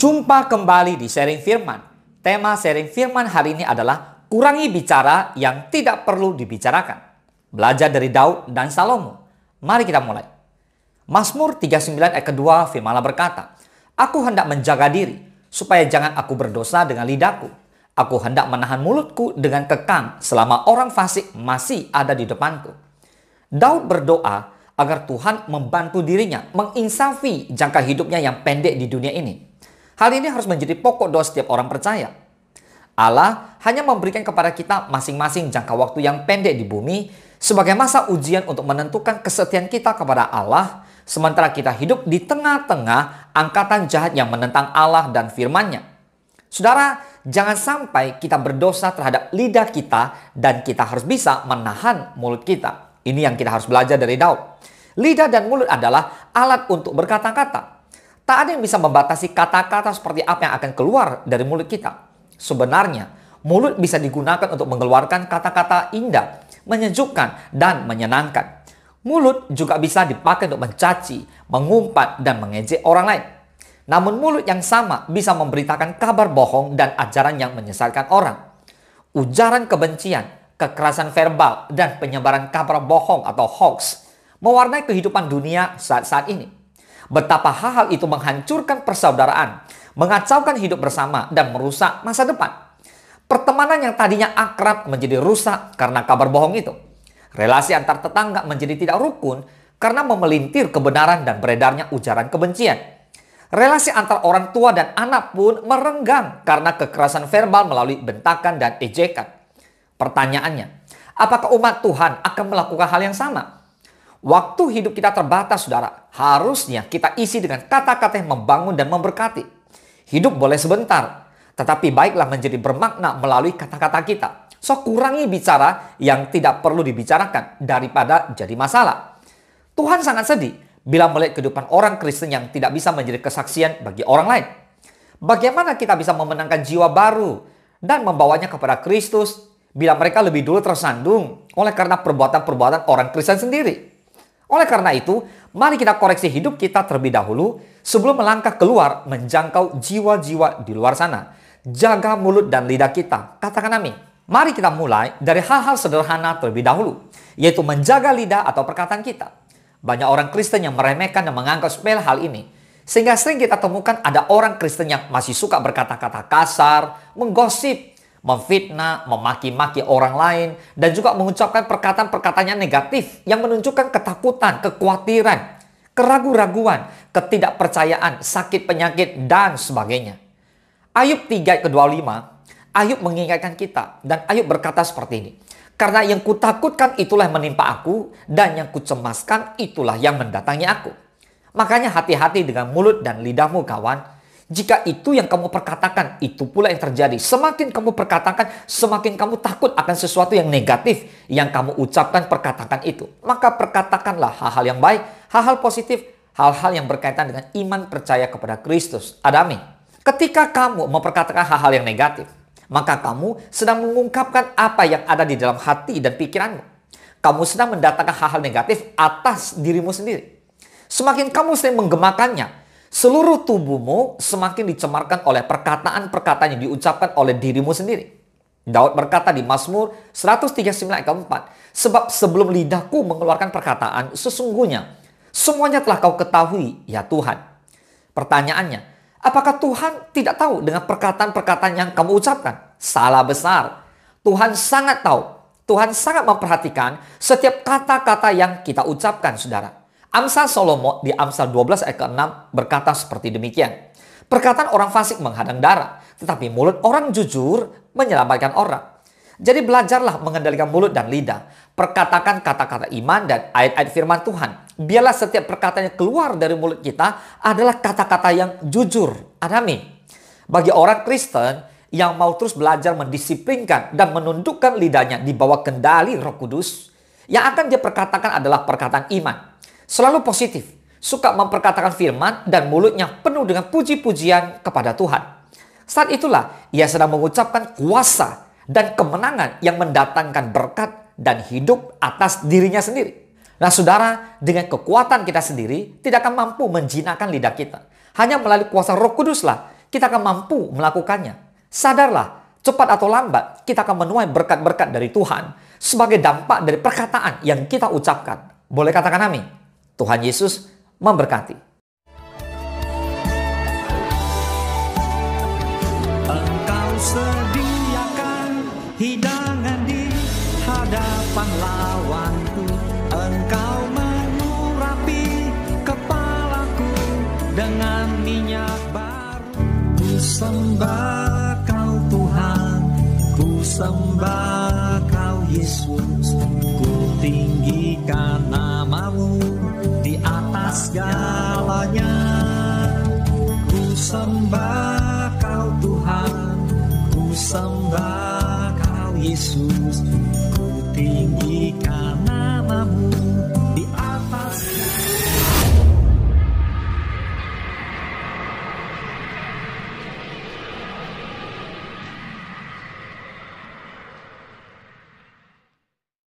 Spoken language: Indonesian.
Jumpa kembali di sharing firman. Tema sharing firman hari ini adalah kurangi bicara yang tidak perlu dibicarakan. Belajar dari Daud dan Salomo. Mari kita mulai. Mazmur 39 ayat kedua Firmanlah berkata, Aku hendak menjaga diri, supaya jangan aku berdosa dengan lidahku. Aku hendak menahan mulutku dengan kekang selama orang fasik masih ada di depanku. Daud berdoa agar Tuhan membantu dirinya menginsafi jangka hidupnya yang pendek di dunia ini. Hal ini harus menjadi pokok doa setiap orang percaya. Allah hanya memberikan kepada kita masing-masing jangka waktu yang pendek di bumi sebagai masa ujian untuk menentukan kesetiaan kita kepada Allah sementara kita hidup di tengah-tengah angkatan jahat yang menentang Allah dan firman-Nya. Saudara, jangan sampai kita berdosa terhadap lidah kita dan kita harus bisa menahan mulut kita. Ini yang kita harus belajar dari Daud. Lidah dan mulut adalah alat untuk berkata-kata. Tak ada yang bisa membatasi kata-kata seperti apa yang akan keluar dari mulut kita. Sebenarnya, mulut bisa digunakan untuk mengeluarkan kata-kata indah, menyejukkan, dan menyenangkan. Mulut juga bisa dipakai untuk mencaci, mengumpat, dan mengejek orang lain. Namun mulut yang sama bisa memberitakan kabar bohong dan ajaran yang menyesatkan orang. Ujaran kebencian, kekerasan verbal, dan penyebaran kabar bohong atau hoax mewarnai kehidupan dunia saat-saat ini betapa hal-hal itu menghancurkan persaudaraan, mengacaukan hidup bersama, dan merusak masa depan. Pertemanan yang tadinya akrab menjadi rusak karena kabar bohong itu. Relasi antar tetangga menjadi tidak rukun karena memelintir kebenaran dan beredarnya ujaran kebencian. Relasi antar orang tua dan anak pun merenggang karena kekerasan verbal melalui bentakan dan ejekan. Pertanyaannya, apakah umat Tuhan akan melakukan hal yang sama? Waktu hidup kita terbatas, saudara. Harusnya kita isi dengan kata-kata yang membangun dan memberkati. Hidup boleh sebentar, tetapi baiklah menjadi bermakna melalui kata-kata kita. So, kurangi bicara yang tidak perlu dibicarakan daripada jadi masalah. Tuhan sangat sedih bila melihat kehidupan orang Kristen yang tidak bisa menjadi kesaksian bagi orang lain. Bagaimana kita bisa memenangkan jiwa baru dan membawanya kepada Kristus bila mereka lebih dulu tersandung oleh karena perbuatan-perbuatan orang Kristen sendiri? Oleh karena itu, mari kita koreksi hidup kita terlebih dahulu sebelum melangkah keluar menjangkau jiwa-jiwa di luar sana. Jaga mulut dan lidah kita. Katakan amin. Mari kita mulai dari hal-hal sederhana terlebih dahulu, yaitu menjaga lidah atau perkataan kita. Banyak orang Kristen yang meremehkan dan menganggap sepele hal ini. Sehingga sering kita temukan ada orang Kristen yang masih suka berkata-kata kasar, menggosip, memfitnah, memaki-maki orang lain, dan juga mengucapkan perkataan-perkataannya negatif yang menunjukkan ketakutan, kekhawatiran, keraguan-raguan, ketidakpercayaan, sakit penyakit, dan sebagainya. Ayub 3 ke-25, Ayub mengingatkan kita dan Ayub berkata seperti ini. Karena yang kutakutkan itulah yang menimpa aku dan yang kucemaskan itulah yang mendatangi aku. Makanya hati-hati dengan mulut dan lidahmu kawan jika itu yang kamu perkatakan, itu pula yang terjadi. Semakin kamu perkatakan, semakin kamu takut akan sesuatu yang negatif yang kamu ucapkan perkatakan itu. Maka perkatakanlah hal-hal yang baik, hal-hal positif, hal-hal yang berkaitan dengan iman percaya kepada Kristus. Adami. Ketika kamu memperkatakan hal-hal yang negatif, maka kamu sedang mengungkapkan apa yang ada di dalam hati dan pikiranmu. Kamu sedang mendatangkan hal-hal negatif atas dirimu sendiri. Semakin kamu sering menggemakannya, Seluruh tubuhmu semakin dicemarkan oleh perkataan-perkataan yang diucapkan oleh dirimu sendiri. Daud berkata di Mazmur 139 Sebab sebelum lidahku mengeluarkan perkataan, sesungguhnya semuanya telah kau ketahui, ya Tuhan. Pertanyaannya, apakah Tuhan tidak tahu dengan perkataan-perkataan yang kamu ucapkan? Salah besar. Tuhan sangat tahu. Tuhan sangat memperhatikan setiap kata-kata yang kita ucapkan, saudara. Amsal Solomo di Amsal 12 ayat ke-6 berkata seperti demikian. Perkataan orang fasik menghadang darah, tetapi mulut orang jujur menyelamatkan orang. Jadi belajarlah mengendalikan mulut dan lidah. Perkatakan kata-kata iman dan ayat-ayat firman Tuhan. Biarlah setiap perkataan yang keluar dari mulut kita adalah kata-kata yang jujur. Adami. Bagi orang Kristen yang mau terus belajar mendisiplinkan dan menundukkan lidahnya di bawah kendali roh kudus, yang akan dia perkatakan adalah perkataan iman selalu positif, suka memperkatakan firman dan mulutnya penuh dengan puji-pujian kepada Tuhan. Saat itulah ia sedang mengucapkan kuasa dan kemenangan yang mendatangkan berkat dan hidup atas dirinya sendiri. Nah saudara, dengan kekuatan kita sendiri tidak akan mampu menjinakkan lidah kita. Hanya melalui kuasa roh kuduslah kita akan mampu melakukannya. Sadarlah, cepat atau lambat kita akan menuai berkat-berkat dari Tuhan sebagai dampak dari perkataan yang kita ucapkan. Boleh katakan amin? Tuhan Yesus memberkati. Engkau sediakan hidangan di hadapan lawanku Engkau mengurapi kepalaku dengan minyak baru Ku sembah kau Tuhan, ku sembah kau Yesus sembah kau Tuhan Ku sembah kau Yesus Ku tinggikan namamu